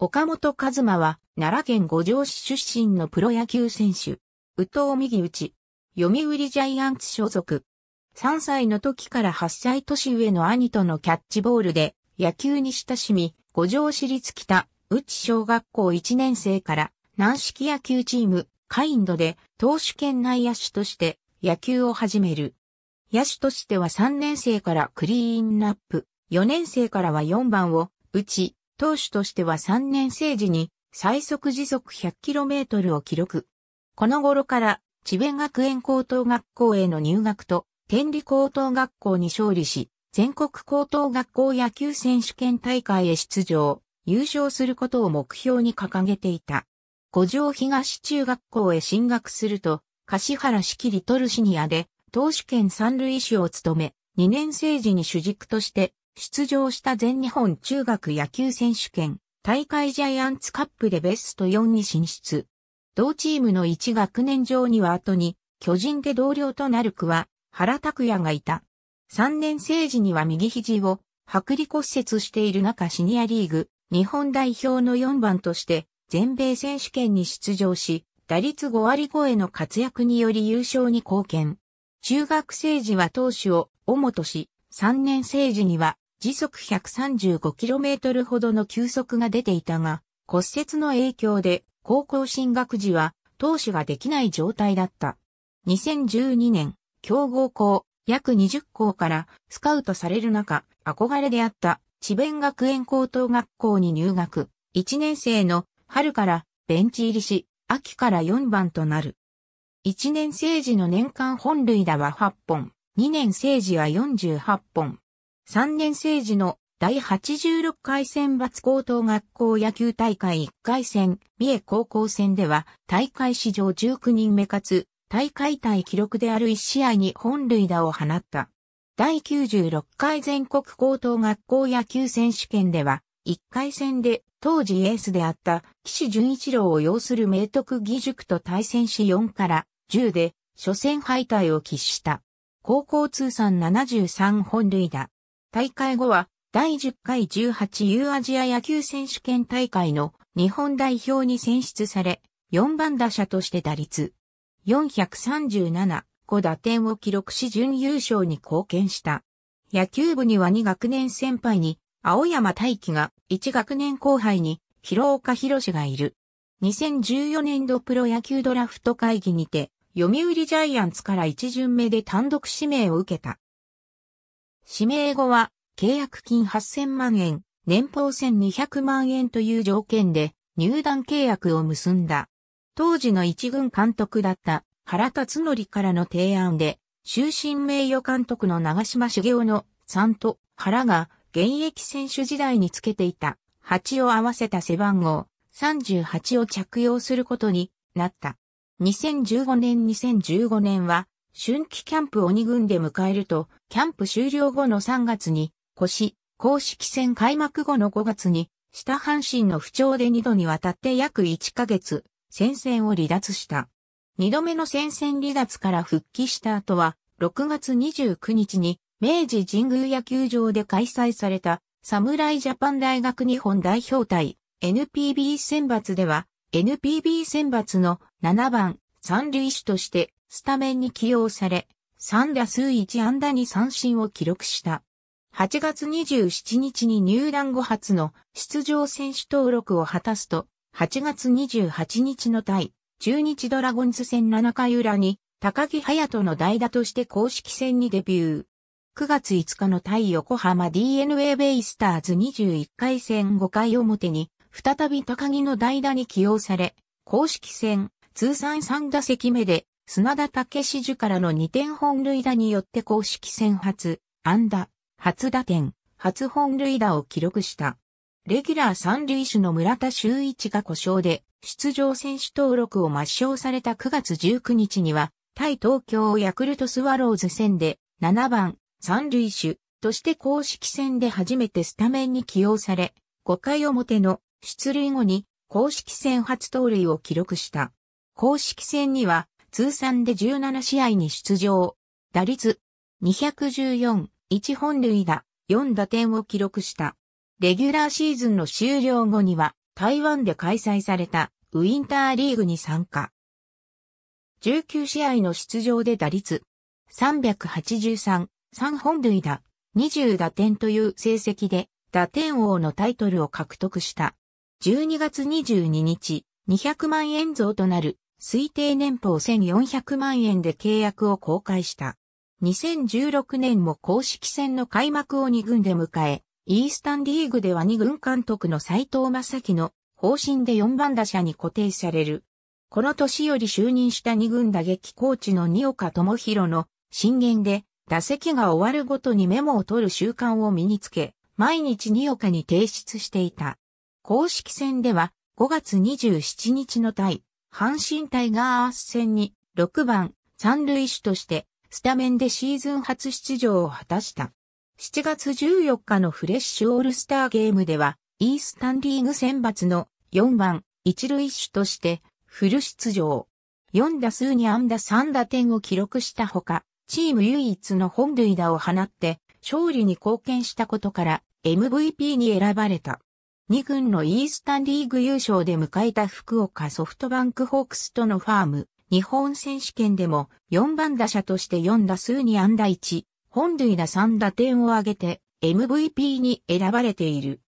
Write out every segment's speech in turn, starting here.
岡本和馬は、奈良県五条市出身のプロ野球選手。宇藤右内。読売ジャイアンツ所属。3歳の時から8歳年上の兄とのキャッチボールで野球に親しみ、五条市立北、内小学校1年生から軟式野球チーム、カインドで投手兼内野手として野球を始める。野手としては3年生からクリーンナップ、4年生からは4番を打ち、投手としては3年生時に最速時速 100km を記録。この頃から智弁学園高等学校への入学と天理高等学校に勝利し、全国高等学校野球選手権大会へ出場、優勝することを目標に掲げていた。五条東中学校へ進学すると、柏原式リトルシニアで、投手兼三塁手を務め、2年生時に主軸として、出場した全日本中学野球選手権、大会ジャイアンツカップでベスト4に進出。同チームの1学年上には後に、巨人で同僚となる区は、原拓也がいた。3年生時には右肘を、剥離骨折している中シニアリーグ、日本代表の4番として、全米選手権に出場し、打率5割超えの活躍により優勝に貢献。中学生時は投手を主とし、3年生時には時速 135km ほどの休速が出ていたが、骨折の影響で高校進学時は投手ができない状態だった。2012年、強豪校約20校からスカウトされる中、憧れであった智弁学園高等学校に入学。1年生の春からベンチ入りし、秋から4番となる。1年生時の年間本塁打は8本、2年生時は48本、3年生時の第86回選抜高等学校野球大会1回戦、三重高校戦では、大会史上19人目かつ、大会対記録である1試合に本塁打を放った。第96回全国高等学校野球選手権では、1回戦で当時エースであった岸淳一郎を擁する明徳義塾と対戦し4から10で初戦敗退を喫した。高校通算73本塁打、大会後は、第10回18ユーアジア野球選手権大会の日本代表に選出され、4番打者として打率437、5打点を記録し準優勝に貢献した。野球部には2学年先輩に青山大輝が1学年後輩に広岡博がいる。2014年度プロ野球ドラフト会議にて読売ジャイアンツから1巡目で単独指名を受けた。指名後は契約金8000万円、年俸1200万円という条件で入団契約を結んだ。当時の一軍監督だった原辰則からの提案で、終身名誉監督の長島茂雄の3と原が現役選手時代につけていた8を合わせた背番号38を着用することになった。2015年2015年は春季キャンプ鬼軍で迎えると、キャンプ終了後の3月に、腰、公式戦開幕後の5月に、下半身の不調で2度にわたって約1ヶ月、戦線を離脱した。2度目の戦線離脱から復帰した後は、6月29日に、明治神宮野球場で開催された、侍ジャパン大学日本代表対 NPB 選抜では、NPB 選抜の7番、三塁手としてスタメンに起用され、3打数1安打に三振を記録した。8月27日に入団後初の出場選手登録を果たすと、8月28日の対、中日ドラゴンズ戦7回裏に、高木隼人の代打として公式戦にデビュー。9月5日の対横浜 DNA ベイスターズ21回戦5回表に、再び高木の代打に起用され、公式戦、通算3打席目で砂田武史樹からの2点本塁打によって公式戦初、安打、初打点、初本塁打を記録した。レギュラー三塁手の村田修一が故障で出場選手登録を抹消された9月19日には、対東京ヤクルトスワローズ戦で7番三塁手として公式戦で初めてスタメンに起用され、5回表の出塁後に公式戦初盗塁を記録した。公式戦には通算で17試合に出場。打率214、1本塁打、4打点を記録した。レギュラーシーズンの終了後には台湾で開催されたウィンターリーグに参加。19試合の出場で打率383、3本塁打、20打点という成績で打点王のタイトルを獲得した。12月22日、200万円増となる推定年俸1400万円で契約を公開した。2016年も公式戦の開幕を2軍で迎え、イースタンリーグでは2軍監督の斎藤正樹の方針で4番打者に固定される。この年より就任した2軍打撃コーチの二岡智弘の進言で打席が終わるごとにメモを取る習慣を身につけ、毎日二岡に提出していた。公式戦では5月27日の対阪神タイガース戦に6番三塁手としてスタメンでシーズン初出場を果たした。7月14日のフレッシュオールスターゲームではイースタンリーグ選抜の4番一塁手としてフル出場。4打数に安打3打点を記録したほか、チーム唯一の本塁打を放って勝利に貢献したことから MVP に選ばれた。2軍のイースタンリーグ優勝で迎えた福岡ソフトバンクホークスとのファーム、日本選手権でも4番打者として4打数に安打1、本塁打3打点を挙げて MVP に選ばれている。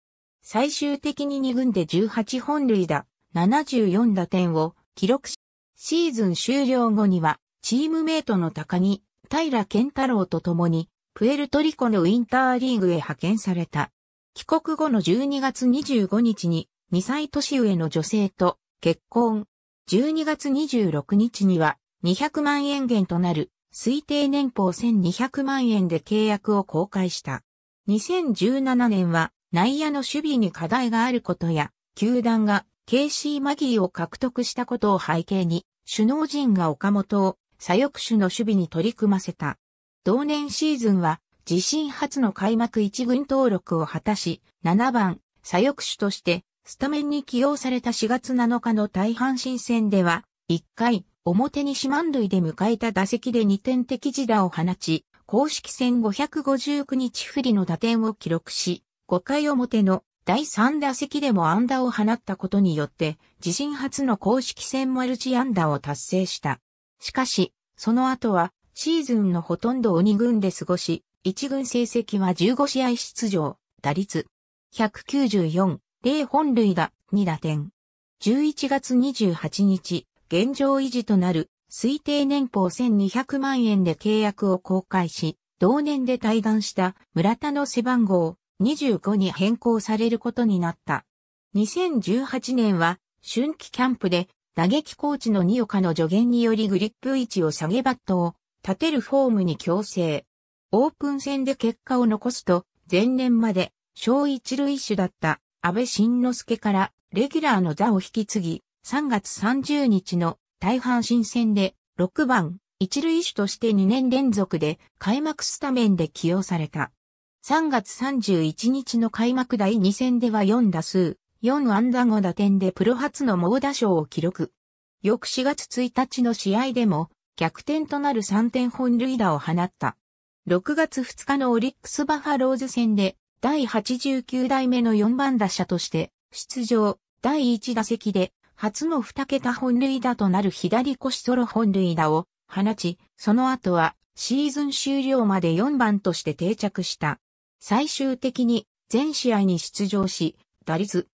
最終的に2軍で18本塁打、74打点を記録し、シーズン終了後にはチームメイトの高木、平健太郎と共に、プエルトリコのウィンターリーグへ派遣された。帰国後の12月25日に2歳年上の女性と結婚。12月26日には200万円減となる推定年俸1200万円で契約を公開した。2017年は内野の守備に課題があることや、球団が KC マギーを獲得したことを背景に、首脳陣が岡本を左翼手の守備に取り組ませた。同年シーズンは自身初の開幕一軍登録を果たし、7番、左翼手として、スタメンに起用された4月7日の大阪新戦では、1回、表に四万塁で迎えた打席で2点的自打を放ち、公式戦559日不利の打点を記録し、5回表の第3打席でも安打を放ったことによって、自身初の公式戦マルチ安打を達成した。しかし、その後は、シーズンのほとんどを2軍で過ごし、一軍成績は15試合出場、打率194、0本塁打、2打点。11月28日、現状維持となる推定年俸1200万円で契約を公開し、同年で退団した村田の背番号25に変更されることになった。2018年は春季キャンプで打撃コーチの二岡の助言によりグリップ位置を下げバットを立てるフォームに強制。オープン戦で結果を残すと、前年まで小一塁手だった安倍晋之助からレギュラーの座を引き継ぎ、3月30日の大阪新戦で6番一塁手として2年連続で開幕スタメンで起用された。3月31日の開幕第2戦では4打数、4安打5打点でプロ初の猛打賞を記録。翌4月1日の試合でも逆転となる3点本塁打を放った。6月2日のオリックスバファローズ戦で、第89代目の4番打者として、出場、第1打席で、初の2桁本塁打となる左腰ソロ本塁打を放ち、その後はシーズン終了まで4番として定着した。最終的に全試合に出場し、打率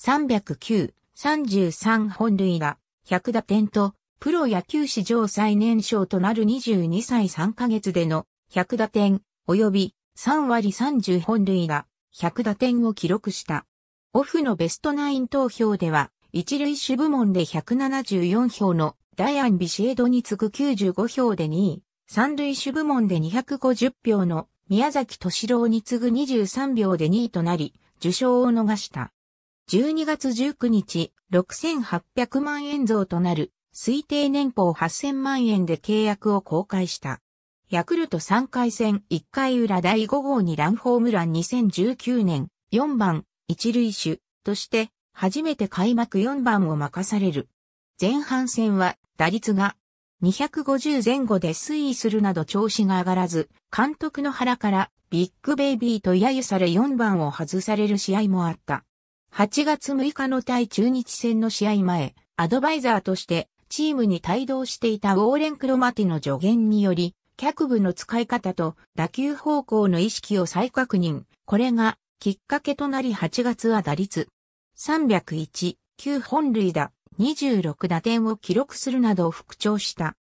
309、33本塁打、100打点と、プロ野球史上最年少となる22歳3ヶ月での100打点、及び3割30本塁打、100打点を記録した。オフのベストナイン投票では、一塁手部門で174票のダイアン・ビシエドに次ぐ95票で2位、三塁手部門で250票の宮崎敏郎に次ぐ23秒で2位となり、受賞を逃した。12月19日、6800万円増となる推定年俸8000万円で契約を公開した。ヤクルト3回戦1回裏第5号にランホームラン2019年4番一塁手として初めて開幕4番を任される。前半戦は打率が250前後で推移するなど調子が上がらず、監督の腹からビッグベイビーと揶揄され4番を外される試合もあった。8月6日の対中日戦の試合前、アドバイザーとしてチームに帯同していたウォーレン・クロマティの助言により、脚部の使い方と打球方向の意識を再確認。これがきっかけとなり8月は打率301、9本塁打、26打点を記録するなどを復調した。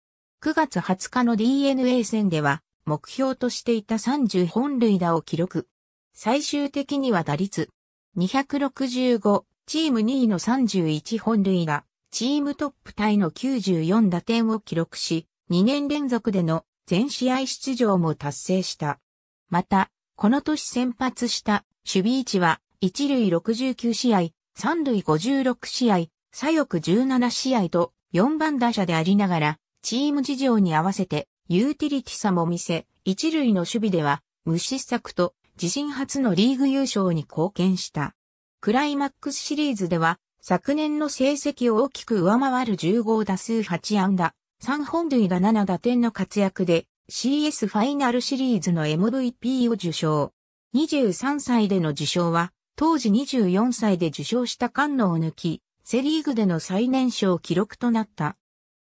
9月20日の DNA 戦では目標としていた30本塁打を記録。最終的には打率265、チーム2位の31本塁打、チームトップタイの94打点を記録し、2年連続での全試合出場も達成した。また、この年先発した守備位置は一塁69試合、三塁56試合、左翼17試合と4番打者でありながら、チーム事情に合わせてユーティリティさも見せ、一塁の守備では無失策と自身初のリーグ優勝に貢献した。クライマックスシリーズでは昨年の成績を大きく上回る15打数8安打、3本塁打7打点の活躍で CS ファイナルシリーズの MVP を受賞。23歳での受賞は当時24歳で受賞した菅野を抜き、セリーグでの最年少記録となった。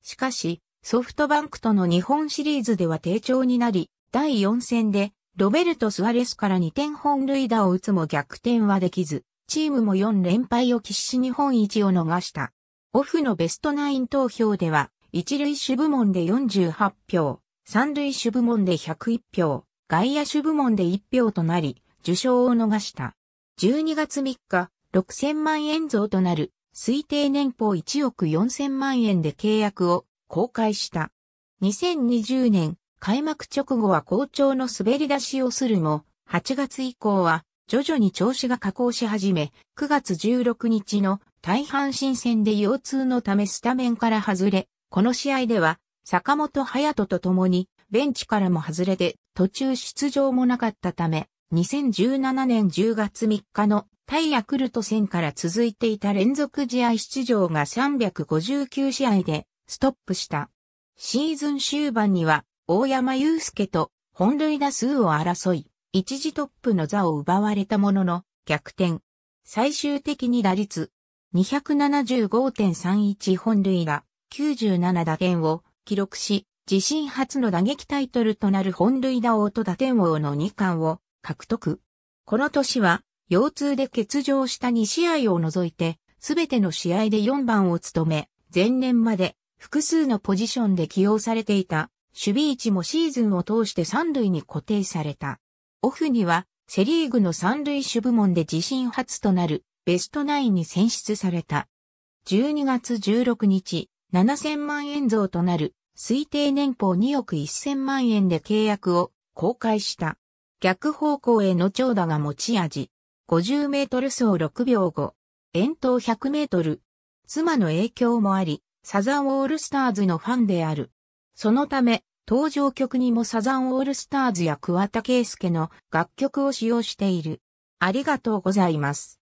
しかし、ソフトバンクとの日本シリーズでは低調になり、第4戦でロベルト・スアレスから2点本塁打を打つも逆転はできず、チームも4連敗を喫し日本一を逃した。オフのベストナイン投票では、一塁手部門で48票、三塁手部門で101票、外野手部門で1票となり、受賞を逃した。12月3日、6000万円増となる、推定年俸1億4000万円で契約を公開した。2020年、開幕直後は好調の滑り出しをするも、8月以降は徐々に調子が下降し始め、9月16日の大阪新戦で腰痛のためスタメンから外れ、この試合では、坂本隼人と共に、ベンチからも外れて、途中出場もなかったため、2017年10月3日の対ヤクルト戦から続いていた連続試合出場が359試合でストップした。シーズン終盤には大山祐介と本塁打数を争い、一時トップの座を奪われたものの逆転。最終的に打率275.31本塁打、97打点を記録し、自身初の打撃タイトルとなる本塁打王と打点王の2冠を獲得。この年は、腰痛で欠場した2試合を除いて、すべての試合で4番を務め、前年まで複数のポジションで起用されていた、守備位置もシーズンを通して3塁に固定された。オフには、セリーグの三塁手部門で自身初となるベストナインに選出された。12月16日、7000万円増となる推定年俸2億1000万円で契約を公開した。逆方向への長打が持ち味。50メートル走6秒後。遠投100メートル。妻の影響もあり、サザンオールスターズのファンである。そのため、登場曲にもサザンオールスターズや桑田圭介の楽曲を使用している。ありがとうございます。